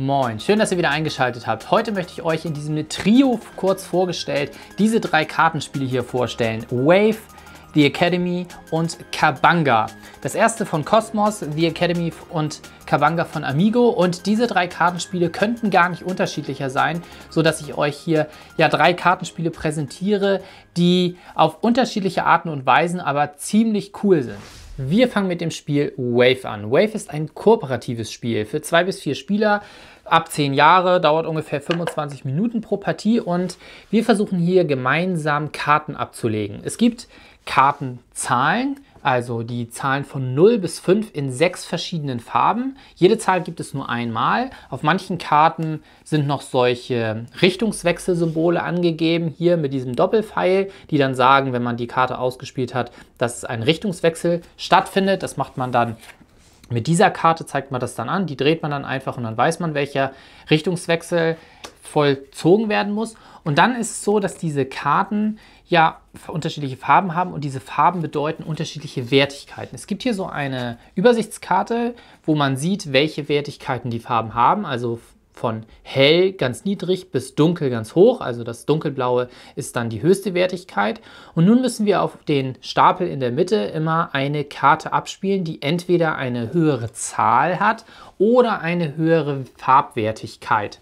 Moin, schön, dass ihr wieder eingeschaltet habt. Heute möchte ich euch in diesem Trio kurz vorgestellt diese drei Kartenspiele hier vorstellen. Wave, The Academy und Kabanga. Das erste von Cosmos, The Academy und Kabanga von Amigo und diese drei Kartenspiele könnten gar nicht unterschiedlicher sein, sodass ich euch hier ja drei Kartenspiele präsentiere, die auf unterschiedliche Arten und Weisen aber ziemlich cool sind. Wir fangen mit dem Spiel Wave an. Wave ist ein kooperatives Spiel für zwei bis vier Spieler ab zehn Jahre, dauert ungefähr 25 Minuten pro Partie und wir versuchen hier gemeinsam Karten abzulegen. Es gibt Kartenzahlen, also die Zahlen von 0 bis 5 in sechs verschiedenen Farben. Jede Zahl gibt es nur einmal. Auf manchen Karten sind noch solche Richtungswechselsymbole angegeben, hier mit diesem Doppelpfeil, die dann sagen, wenn man die Karte ausgespielt hat, dass ein Richtungswechsel stattfindet. Das macht man dann mit dieser Karte, zeigt man das dann an, die dreht man dann einfach und dann weiß man, welcher Richtungswechsel vollzogen werden muss. Und dann ist es so, dass diese Karten ja unterschiedliche Farben haben und diese Farben bedeuten unterschiedliche Wertigkeiten. Es gibt hier so eine Übersichtskarte, wo man sieht, welche Wertigkeiten die Farben haben, also von hell ganz niedrig bis dunkel ganz hoch, also das dunkelblaue ist dann die höchste Wertigkeit. Und nun müssen wir auf den Stapel in der Mitte immer eine Karte abspielen, die entweder eine höhere Zahl hat oder eine höhere Farbwertigkeit.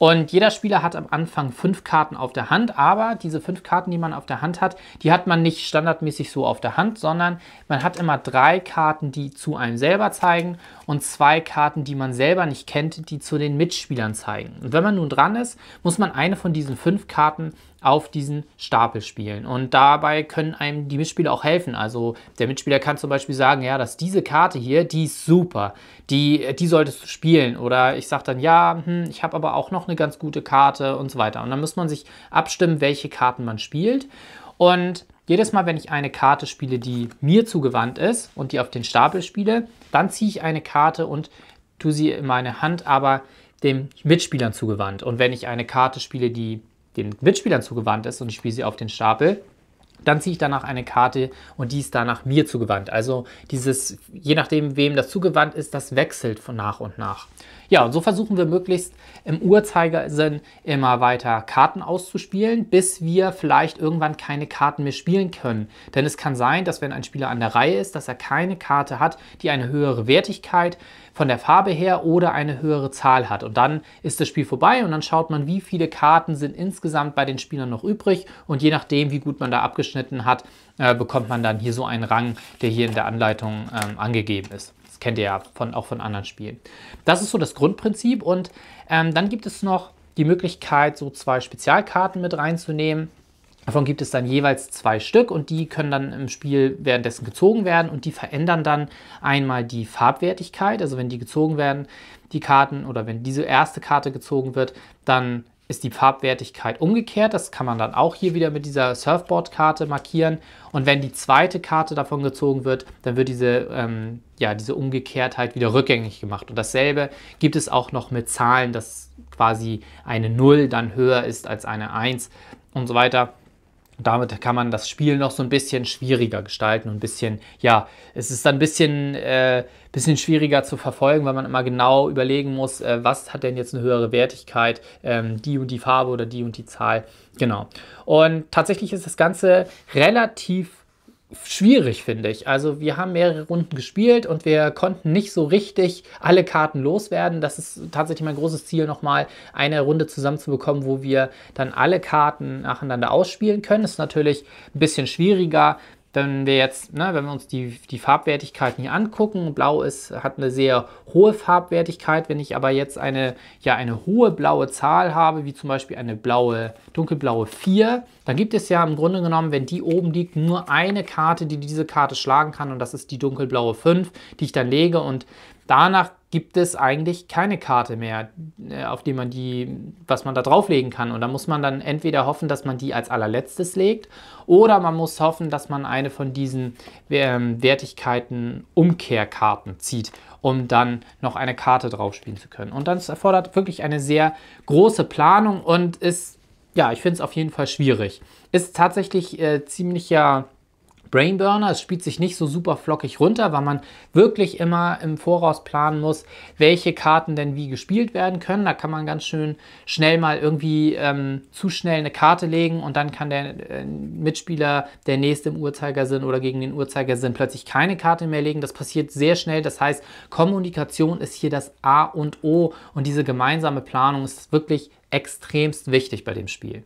Und jeder Spieler hat am Anfang fünf Karten auf der Hand, aber diese fünf Karten, die man auf der Hand hat, die hat man nicht standardmäßig so auf der Hand, sondern man hat immer drei Karten, die zu einem selber zeigen und zwei Karten, die man selber nicht kennt, die zu den Mitspielern zeigen. Und wenn man nun dran ist, muss man eine von diesen fünf Karten auf diesen Stapel spielen. Und dabei können einem die Mitspieler auch helfen. Also der Mitspieler kann zum Beispiel sagen, ja, dass diese Karte hier, die ist super, die, die solltest du spielen. Oder ich sage dann, ja, hm, ich habe aber auch noch eine ganz gute Karte und so weiter. Und dann muss man sich abstimmen, welche Karten man spielt. Und jedes Mal, wenn ich eine Karte spiele, die mir zugewandt ist und die auf den Stapel spiele, dann ziehe ich eine Karte und tue sie in meine Hand, aber dem Mitspielern zugewandt. Und wenn ich eine Karte spiele, die den Mitspielern zugewandt ist und ich spiele sie auf den Stapel, dann ziehe ich danach eine Karte und die ist danach mir zugewandt. Also dieses, je nachdem, wem das zugewandt ist, das wechselt von nach und nach. Ja, und so versuchen wir möglichst im Uhrzeigersinn immer weiter Karten auszuspielen, bis wir vielleicht irgendwann keine Karten mehr spielen können. Denn es kann sein, dass wenn ein Spieler an der Reihe ist, dass er keine Karte hat, die eine höhere Wertigkeit von der Farbe her oder eine höhere Zahl hat. Und dann ist das Spiel vorbei und dann schaut man, wie viele Karten sind insgesamt bei den Spielern noch übrig. Und je nachdem, wie gut man da abgeschnitten hat, äh, bekommt man dann hier so einen Rang, der hier in der Anleitung ähm, angegeben ist kennt ihr ja von, auch von anderen Spielen. Das ist so das Grundprinzip und ähm, dann gibt es noch die Möglichkeit, so zwei Spezialkarten mit reinzunehmen. Davon gibt es dann jeweils zwei Stück und die können dann im Spiel währenddessen gezogen werden und die verändern dann einmal die Farbwertigkeit. Also wenn die gezogen werden, die Karten oder wenn diese erste Karte gezogen wird, dann ist die Farbwertigkeit umgekehrt. Das kann man dann auch hier wieder mit dieser Surfboard-Karte markieren. Und wenn die zweite Karte davon gezogen wird, dann wird diese, ähm, ja, diese Umgekehrtheit wieder rückgängig gemacht. Und dasselbe gibt es auch noch mit Zahlen, dass quasi eine 0 dann höher ist als eine 1 und so weiter. Und damit kann man das Spiel noch so ein bisschen schwieriger gestalten und ein bisschen, ja, es ist dann ein bisschen, äh, bisschen schwieriger zu verfolgen, weil man immer genau überlegen muss, äh, was hat denn jetzt eine höhere Wertigkeit, ähm, die und die Farbe oder die und die Zahl. Genau. Und tatsächlich ist das Ganze relativ schwierig, finde ich. Also wir haben mehrere Runden gespielt und wir konnten nicht so richtig alle Karten loswerden. Das ist tatsächlich mein großes Ziel, nochmal eine Runde zusammenzubekommen, wo wir dann alle Karten nacheinander ausspielen können. Das ist natürlich ein bisschen schwieriger, wenn wir jetzt, ne, wenn wir uns die, die Farbwertigkeiten hier angucken, blau ist, hat eine sehr hohe Farbwertigkeit. Wenn ich aber jetzt eine, ja, eine hohe blaue Zahl habe, wie zum Beispiel eine blaue, dunkelblaue 4, dann gibt es ja im Grunde genommen, wenn die oben liegt, nur eine Karte, die diese Karte schlagen kann und das ist die dunkelblaue 5, die ich dann lege und danach gibt es eigentlich keine Karte mehr, äh, auf die man die, was man da drauflegen kann. Und da muss man dann entweder hoffen, dass man die als allerletztes legt, oder man muss hoffen, dass man eine von diesen ähm, Wertigkeiten Umkehrkarten zieht, um dann noch eine Karte draufspielen zu können. Und das erfordert wirklich eine sehr große Planung und ist, ja, ich finde es auf jeden Fall schwierig. Ist tatsächlich äh, ja. Brainburner. Es spielt sich nicht so super flockig runter, weil man wirklich immer im Voraus planen muss, welche Karten denn wie gespielt werden können. Da kann man ganz schön schnell mal irgendwie ähm, zu schnell eine Karte legen und dann kann der äh, Mitspieler, der nächste im Uhrzeigersinn oder gegen den Uhrzeigersinn, plötzlich keine Karte mehr legen. Das passiert sehr schnell. Das heißt, Kommunikation ist hier das A und O und diese gemeinsame Planung ist wirklich extremst wichtig bei dem Spiel.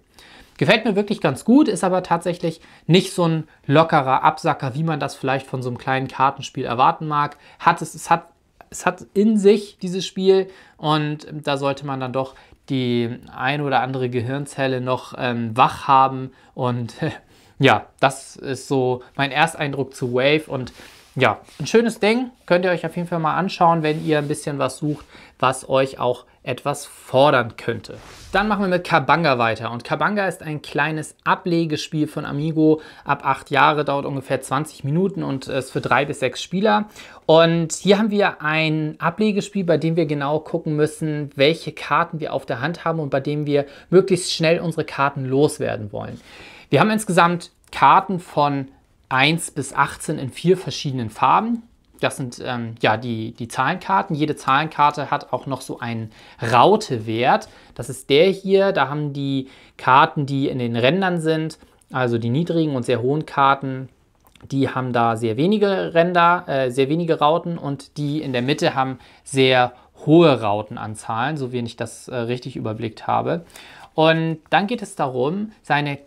Gefällt mir wirklich ganz gut, ist aber tatsächlich nicht so ein lockerer Absacker, wie man das vielleicht von so einem kleinen Kartenspiel erwarten mag. Hat es, es hat, es hat in sich dieses Spiel und ähm, da sollte man dann doch die ein oder andere Gehirnzelle noch ähm, wach haben und ja, das ist so mein Ersteindruck zu Wave und ja, ein schönes Ding. Könnt ihr euch auf jeden Fall mal anschauen, wenn ihr ein bisschen was sucht, was euch auch etwas fordern könnte. Dann machen wir mit Kabanga weiter. Und Kabanga ist ein kleines Ablegespiel von Amigo. Ab acht Jahre dauert ungefähr 20 Minuten und ist für drei bis sechs Spieler. Und hier haben wir ein Ablegespiel, bei dem wir genau gucken müssen, welche Karten wir auf der Hand haben und bei dem wir möglichst schnell unsere Karten loswerden wollen. Wir haben insgesamt Karten von 1 bis 18 in vier verschiedenen Farben. Das sind ähm, ja die, die Zahlenkarten. Jede Zahlenkarte hat auch noch so einen Rautewert. Das ist der hier. Da haben die Karten, die in den Rändern sind, also die niedrigen und sehr hohen Karten, die haben da sehr wenige Ränder, äh, sehr wenige Rauten und die in der Mitte haben sehr hohe Rautenanzahlen, so wie ich das äh, richtig überblickt habe. Und dann geht es darum, seine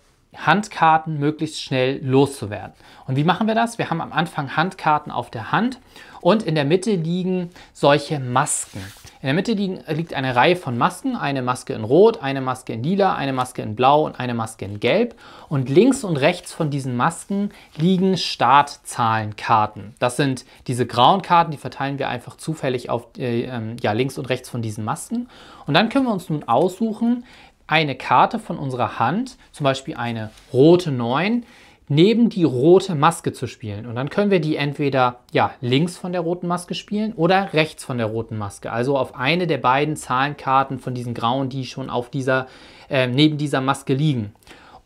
Handkarten möglichst schnell loszuwerden. Und wie machen wir das? Wir haben am Anfang Handkarten auf der Hand und in der Mitte liegen solche Masken. In der Mitte liegen, liegt eine Reihe von Masken, eine Maske in Rot, eine Maske in Lila, eine Maske in Blau und eine Maske in Gelb. Und links und rechts von diesen Masken liegen Startzahlenkarten. Das sind diese grauen Karten, die verteilen wir einfach zufällig auf äh, ähm, ja, links und rechts von diesen Masken. Und dann können wir uns nun aussuchen, eine Karte von unserer Hand, zum Beispiel eine rote 9, neben die rote Maske zu spielen. Und dann können wir die entweder ja, links von der roten Maske spielen oder rechts von der roten Maske. Also auf eine der beiden Zahlenkarten von diesen grauen, die schon auf dieser, äh, neben dieser Maske liegen.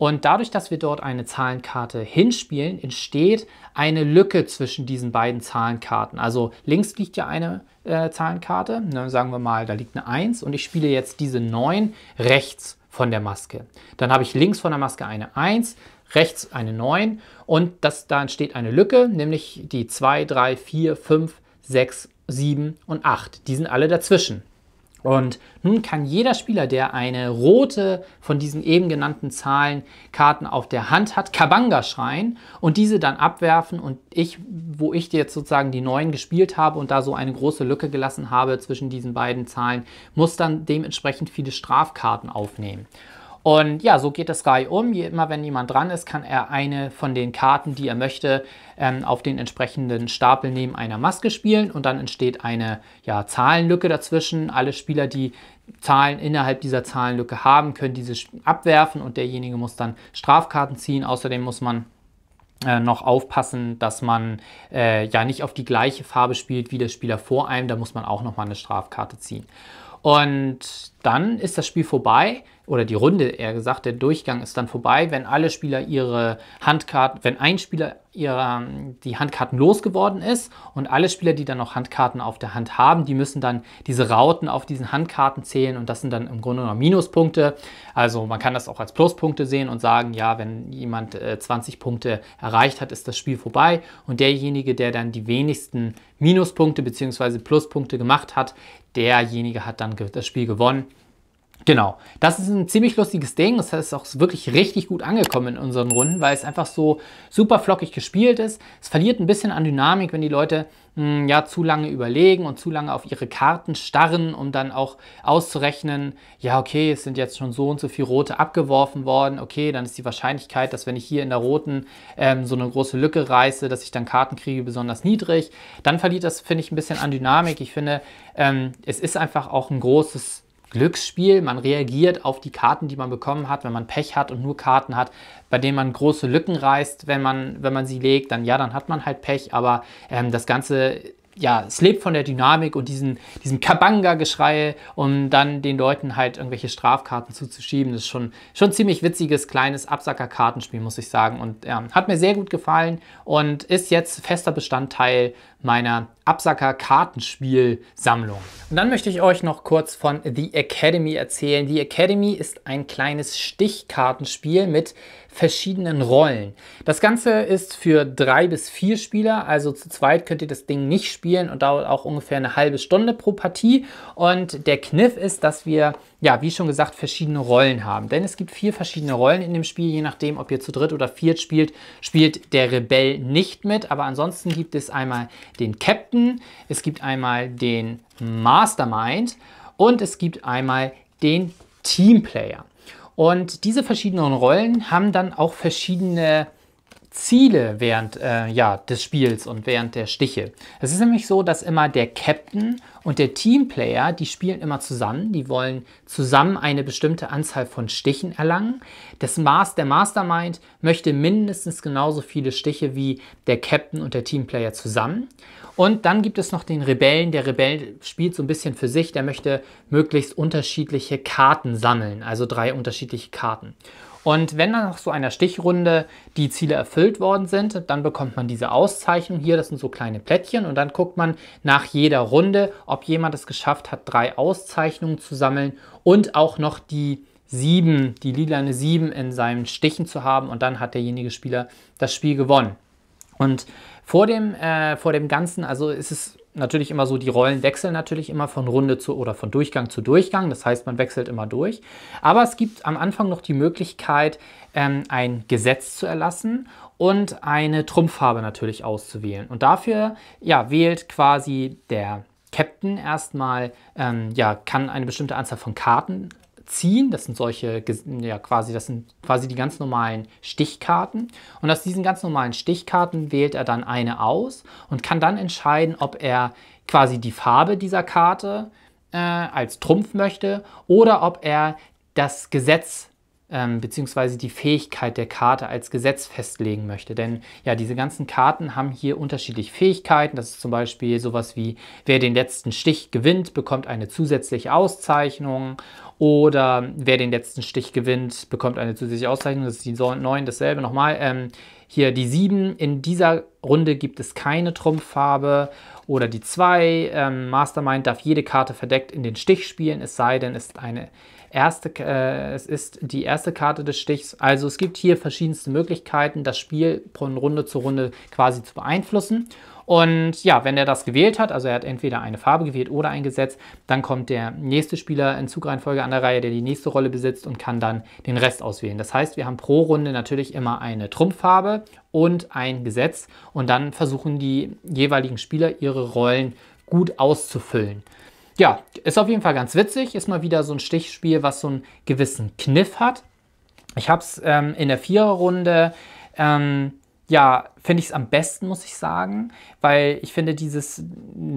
Und dadurch, dass wir dort eine Zahlenkarte hinspielen, entsteht eine Lücke zwischen diesen beiden Zahlenkarten. Also links liegt ja eine äh, Zahlenkarte, ne, sagen wir mal, da liegt eine 1 und ich spiele jetzt diese 9 rechts von der Maske. Dann habe ich links von der Maske eine 1, rechts eine 9 und das, da entsteht eine Lücke, nämlich die 2, 3, 4, 5, 6, 7 und 8. Die sind alle dazwischen. Und nun kann jeder Spieler, der eine rote von diesen eben genannten Zahlenkarten auf der Hand hat, Kabanga schreien und diese dann abwerfen. Und ich, wo ich jetzt sozusagen die neuen gespielt habe und da so eine große Lücke gelassen habe zwischen diesen beiden Zahlen, muss dann dementsprechend viele Strafkarten aufnehmen. Und ja, so geht das Guy um. Je, immer wenn jemand dran ist, kann er eine von den Karten, die er möchte, ähm, auf den entsprechenden Stapel neben einer Maske spielen und dann entsteht eine ja, Zahlenlücke dazwischen. Alle Spieler, die Zahlen innerhalb dieser Zahlenlücke haben, können diese abwerfen und derjenige muss dann Strafkarten ziehen. Außerdem muss man äh, noch aufpassen, dass man äh, ja nicht auf die gleiche Farbe spielt wie der Spieler vor einem. Da muss man auch nochmal eine Strafkarte ziehen. Und dann ist das Spiel vorbei oder die Runde eher gesagt, der Durchgang ist dann vorbei, wenn alle Spieler ihre Handkarten, wenn ein Spieler ihre, ähm, die Handkarten losgeworden ist und alle Spieler, die dann noch Handkarten auf der Hand haben, die müssen dann diese Rauten auf diesen Handkarten zählen und das sind dann im Grunde noch Minuspunkte. Also man kann das auch als Pluspunkte sehen und sagen, ja, wenn jemand äh, 20 Punkte erreicht hat, ist das Spiel vorbei und derjenige, der dann die wenigsten Minuspunkte bzw. Pluspunkte gemacht hat, derjenige hat dann das Spiel gewonnen. Genau, das ist ein ziemlich lustiges Ding. Das ist auch wirklich richtig gut angekommen in unseren Runden, weil es einfach so super flockig gespielt ist. Es verliert ein bisschen an Dynamik, wenn die Leute mh, hm, ja zu lange überlegen und zu lange auf ihre Karten starren, um dann auch auszurechnen, ja okay, es sind jetzt schon so und so viele Rote abgeworfen worden. Okay, dann ist die Wahrscheinlichkeit, dass wenn ich hier in der Roten ähm, so eine große Lücke reiße, dass ich dann Karten kriege, besonders niedrig. Dann verliert das, finde ich, ein bisschen an Dynamik. Ich finde, ähm, es ist einfach auch ein großes Glücksspiel. Man reagiert auf die Karten, die man bekommen hat, wenn man Pech hat und nur Karten hat, bei denen man große Lücken reißt, wenn man, wenn man sie legt, dann ja, dann hat man halt Pech, aber ähm, das Ganze ja, es lebt von der Dynamik und diesen, diesem Kabanga-Geschrei, um dann den Leuten halt irgendwelche Strafkarten zuzuschieben. Das ist schon, schon ziemlich witziges, kleines Absacker-Kartenspiel, muss ich sagen. Und ja, hat mir sehr gut gefallen und ist jetzt fester Bestandteil meiner Absacker-Kartenspiel-Sammlung. Und dann möchte ich euch noch kurz von The Academy erzählen. The Academy ist ein kleines Stichkartenspiel mit verschiedenen Rollen. Das Ganze ist für drei bis vier Spieler, also zu zweit könnt ihr das Ding nicht spielen und dauert auch ungefähr eine halbe Stunde pro Partie. Und der Kniff ist, dass wir, ja, wie schon gesagt, verschiedene Rollen haben. Denn es gibt vier verschiedene Rollen in dem Spiel, je nachdem, ob ihr zu dritt oder viert spielt, spielt der Rebell nicht mit. Aber ansonsten gibt es einmal den Captain, es gibt einmal den Mastermind und es gibt einmal den Teamplayer. Und diese verschiedenen Rollen haben dann auch verschiedene Ziele während äh, ja, des Spiels und während der Stiche. Es ist nämlich so, dass immer der Captain und der Teamplayer, die spielen immer zusammen. Die wollen zusammen eine bestimmte Anzahl von Stichen erlangen. Das Mas der Mastermind möchte mindestens genauso viele Stiche wie der Captain und der Teamplayer zusammen. Und dann gibt es noch den Rebellen. Der Rebell spielt so ein bisschen für sich. Der möchte möglichst unterschiedliche Karten sammeln, also drei unterschiedliche Karten. Und wenn dann nach so einer Stichrunde die Ziele erfüllt worden sind, dann bekommt man diese Auszeichnung. Hier, das sind so kleine Plättchen und dann guckt man nach jeder Runde, ob jemand es geschafft hat, drei Auszeichnungen zu sammeln und auch noch die sieben, die lilane sieben in seinen Stichen zu haben und dann hat derjenige Spieler das Spiel gewonnen. Und vor dem, äh, vor dem Ganzen, also ist es natürlich immer so, die Rollen wechseln natürlich immer von Runde zu oder von Durchgang zu Durchgang. Das heißt, man wechselt immer durch. Aber es gibt am Anfang noch die Möglichkeit, ähm, ein Gesetz zu erlassen und eine Trumpffarbe natürlich auszuwählen. Und dafür ja, wählt quasi der Captain erstmal, ähm, ja, kann eine bestimmte Anzahl von Karten ziehen. Das sind solche, ja quasi, das sind quasi die ganz normalen Stichkarten. Und aus diesen ganz normalen Stichkarten wählt er dann eine aus und kann dann entscheiden, ob er quasi die Farbe dieser Karte äh, als Trumpf möchte oder ob er das Gesetz ähm, beziehungsweise die Fähigkeit der Karte als Gesetz festlegen möchte. Denn ja, diese ganzen Karten haben hier unterschiedliche Fähigkeiten. Das ist zum Beispiel sowas wie, wer den letzten Stich gewinnt, bekommt eine zusätzliche Auszeichnung. Oder wer den letzten Stich gewinnt, bekommt eine zusätzliche Auszeichnung. Das ist die 9, dasselbe nochmal. Ähm, hier die 7. In dieser Runde gibt es keine Trumpffarbe. Oder die 2. Ähm, Mastermind darf jede Karte verdeckt in den Stich spielen, es sei denn, es ist eine Erste, äh, es ist die erste Karte des Stichs. Also es gibt hier verschiedenste Möglichkeiten, das Spiel von Runde zu Runde quasi zu beeinflussen. Und ja, wenn er das gewählt hat, also er hat entweder eine Farbe gewählt oder ein Gesetz, dann kommt der nächste Spieler in Zugreihenfolge an der Reihe, der die nächste Rolle besitzt und kann dann den Rest auswählen. Das heißt, wir haben pro Runde natürlich immer eine Trumpffarbe und ein Gesetz und dann versuchen die jeweiligen Spieler ihre Rollen gut auszufüllen ja, ist auf jeden Fall ganz witzig. Ist mal wieder so ein Stichspiel, was so einen gewissen Kniff hat. Ich habe es ähm, in der Viererrunde ähm, ja, finde ich es am besten, muss ich sagen, weil ich finde dieses,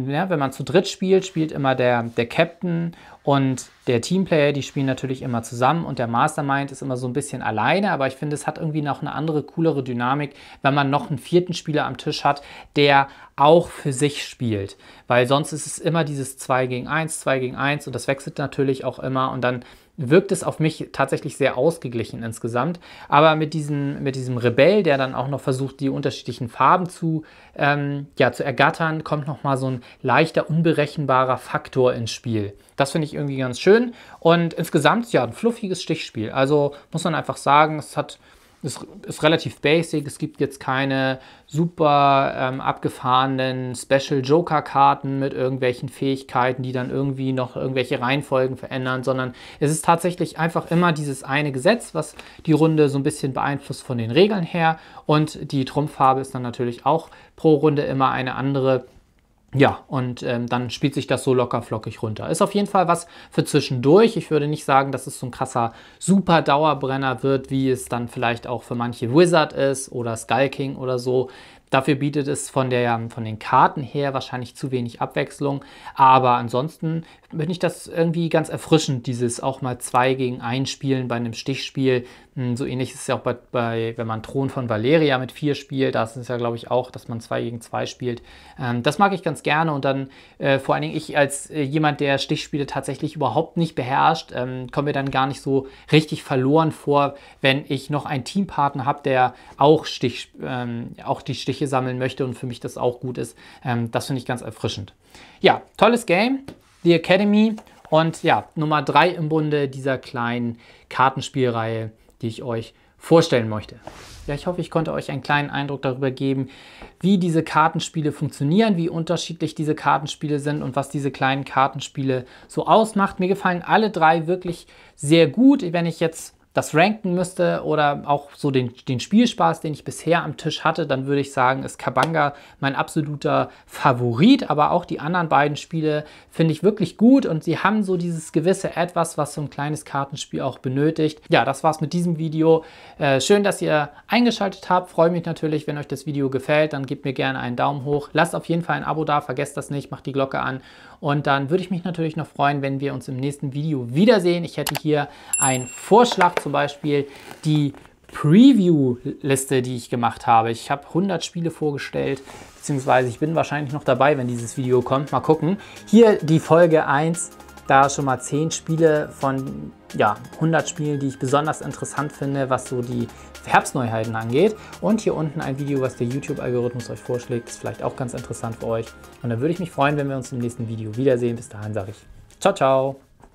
ja, wenn man zu dritt spielt, spielt immer der, der Captain und der Teamplayer, die spielen natürlich immer zusammen und der Mastermind ist immer so ein bisschen alleine, aber ich finde, es hat irgendwie noch eine andere, coolere Dynamik, wenn man noch einen vierten Spieler am Tisch hat, der auch für sich spielt, weil sonst ist es immer dieses 2 gegen 1, 2 gegen 1 und das wechselt natürlich auch immer und dann wirkt es auf mich tatsächlich sehr ausgeglichen insgesamt. Aber mit, diesen, mit diesem Rebell, der dann auch noch versucht, die unterschiedlichen Farben zu, ähm, ja, zu ergattern, kommt nochmal so ein leichter, unberechenbarer Faktor ins Spiel. Das finde ich irgendwie ganz schön. Und insgesamt, ja, ein fluffiges Stichspiel. Also muss man einfach sagen, es hat ist, ist relativ basic. Es gibt jetzt keine super ähm, abgefahrenen Special Joker-Karten mit irgendwelchen Fähigkeiten, die dann irgendwie noch irgendwelche Reihenfolgen verändern, sondern es ist tatsächlich einfach immer dieses eine Gesetz, was die Runde so ein bisschen beeinflusst von den Regeln her. Und die Trumpffarbe ist dann natürlich auch pro Runde immer eine andere ja, und ähm, dann spielt sich das so locker flockig runter. Ist auf jeden Fall was für zwischendurch. Ich würde nicht sagen, dass es so ein krasser super Dauerbrenner wird, wie es dann vielleicht auch für manche Wizard ist oder Skull King oder so. Dafür bietet es von, der, ähm, von den Karten her wahrscheinlich zu wenig Abwechslung. Aber ansonsten finde ich das irgendwie ganz erfrischend, dieses auch mal 2 gegen 1 Spielen bei einem Stichspiel. Hm, so ähnlich ist es ja auch bei, bei, wenn man Thron von Valeria mit 4 spielt, da ist es ja, glaube ich, auch, dass man 2 gegen 2 spielt. Ähm, das mag ich ganz gerne und dann äh, vor allen Dingen ich als äh, jemand, der Stichspiele tatsächlich überhaupt nicht beherrscht, ähm, komme mir dann gar nicht so richtig verloren vor, wenn ich noch einen Teampartner habe, der auch, Stich, ähm, auch die Stiche sammeln möchte und für mich das auch gut ist. Ähm, das finde ich ganz erfrischend. Ja, tolles Game, The Academy und ja, Nummer 3 im Bunde dieser kleinen Kartenspielreihe die ich euch vorstellen möchte. Ja, ich hoffe, ich konnte euch einen kleinen Eindruck darüber geben, wie diese Kartenspiele funktionieren, wie unterschiedlich diese Kartenspiele sind und was diese kleinen Kartenspiele so ausmacht. Mir gefallen alle drei wirklich sehr gut. Wenn ich jetzt das ranken müsste oder auch so den, den Spielspaß, den ich bisher am Tisch hatte, dann würde ich sagen, ist Kabanga mein absoluter Favorit. Aber auch die anderen beiden Spiele finde ich wirklich gut und sie haben so dieses gewisse Etwas, was so ein kleines Kartenspiel auch benötigt. Ja, das war's mit diesem Video. Äh, schön, dass ihr eingeschaltet habt. Freue mich natürlich, wenn euch das Video gefällt. Dann gebt mir gerne einen Daumen hoch. Lasst auf jeden Fall ein Abo da, vergesst das nicht, macht die Glocke an und dann würde ich mich natürlich noch freuen, wenn wir uns im nächsten Video wiedersehen. Ich hätte hier einen Vorschlag, zum Beispiel die Preview-Liste, die ich gemacht habe. Ich habe 100 Spiele vorgestellt, beziehungsweise ich bin wahrscheinlich noch dabei, wenn dieses Video kommt. Mal gucken. Hier die Folge 1, da schon mal 10 Spiele von ja, 100 Spielen, die ich besonders interessant finde, was so die Herbstneuheiten angeht. Und hier unten ein Video, was der YouTube-Algorithmus euch vorschlägt, ist vielleicht auch ganz interessant für euch. Und dann würde ich mich freuen, wenn wir uns im nächsten Video wiedersehen. Bis dahin sage ich ciao, ciao.